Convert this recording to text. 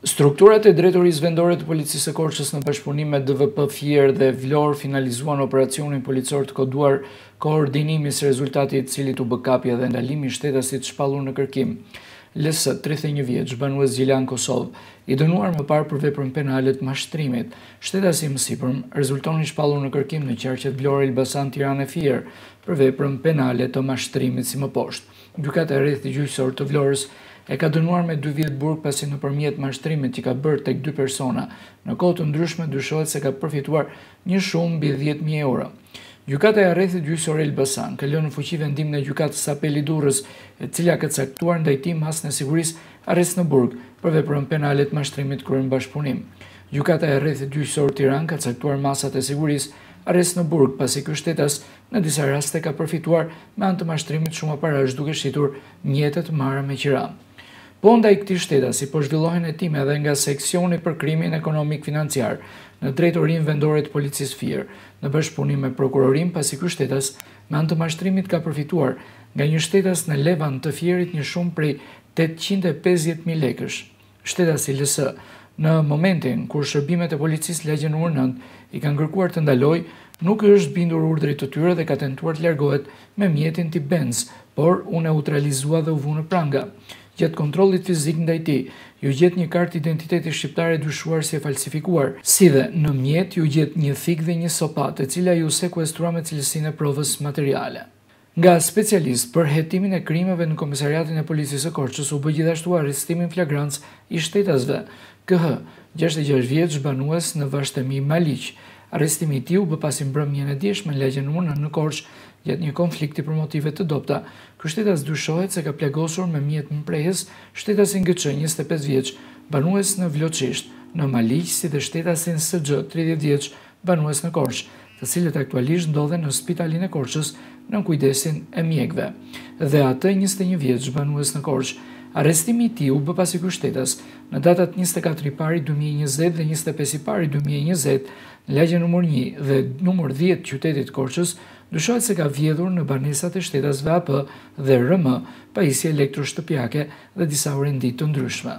Strukturat e drejtorisë vendore të policisë së Korçës në bashkëpunim me DVP Fier dhe Vlorë finalizuan operacionin policor të koduar koordinimi së rezultatit i cili të bëkapja kapje dhe ndalimi shtetasit shpallur në kërkim. LS 31 vjeç banues Gjilan Kosov i dënuar më parë për veprën penale të mashtrimit. Shtetasi më sipër rezulton shpallur në kërkim në qarqet Vlorë Elbasan Tiranë Fier për veprën penale të mashtrimit si më poshtë. Gjykata e rrethit gjyqësor të Vlorës e ka dënuar me 2 vjetë burg pasi në përmjet mashtrimit që ka bërë tek 2 persona. Në kohë të ndryshme, dyshohet se ka përfituar një shumë bi 10.000 euro. Gjukata e arrethit gjysor Elbasan, lënë në fuqive ndim në gjukatë sa pelidurës, e cilja këtë saktuar në dajtim mas në siguris arrest në burg, përve për penalet mashtrimit kërën bashkëpunim. Gjukata e arrethit gjysor Tiran ka caktuar masat e siguris arrest në burg, pasi kështetas në disa raste ka përfituar me antë mashtrimit shumë para duke shqitur njetet marë me qiram. Po nda i këti shteta, si për po e time edhe nga seksioni për krimin ekonomik-financiar, në drejtorin vendore të policisë firë, në bëshpunim me prokurorin pasi kër shtetas, me antë mashtrimit ka përfituar nga një shtetas në levan të firit një shumë prej 850.000 lekësh. Shtetas i lësë, në momentin kur shërbimet e policisë legjen urë nëndë i kanë ngërkuar të ndaloj, nuk është bindur urë të tyre dhe ka tentuar të lergohet me mjetin të Benz, por une neutralizua dhe uvunë pranga. Gjatë kontrollit fizik ndaj tij, ju gjet një kartë identiteti shqiptare dyshuar si e falsifikuar, si dhe në mjet ju gjet një thikë dhe një sopatë, e cila ju sekuestrua me cilësinë e provës materiale. Nga specialist për hetimin e krimeve në komisariatin e policisë së Korçës u bë gjithashtu arrestimin flagrancë i shtetasve. KH, 66 vjeç banues në vështëmi Maliq, Arrestimi i tij u bë pas një në dieshmën lagjë në urna në Korçë, gjatë një konflikti për motive të dobta. Kështetas dyshohet se ka plagosur me mjet në prehës shtetasin GC 25 vjeç, banues në Vloçisht, në Mali, si dhe shtetasin SG 30 vjeç, banues në Korçë, të cilët aktualisht ndodhen në Spitalin e Korçës në kujdesin e mjekëve. Dhe atë 21 vjeç banues në Korçë Arestimi ti u bë pasi kushtetas në datat 24 pari 2020 dhe 25 pari 2020 në legje nëmër 1 dhe nëmër 10 qytetit Korqës, dyshojt se ka vjedhur në banesat e shtetas VAP dhe RM, pa isi elektroshtëpjake dhe disa urendit të ndryshme.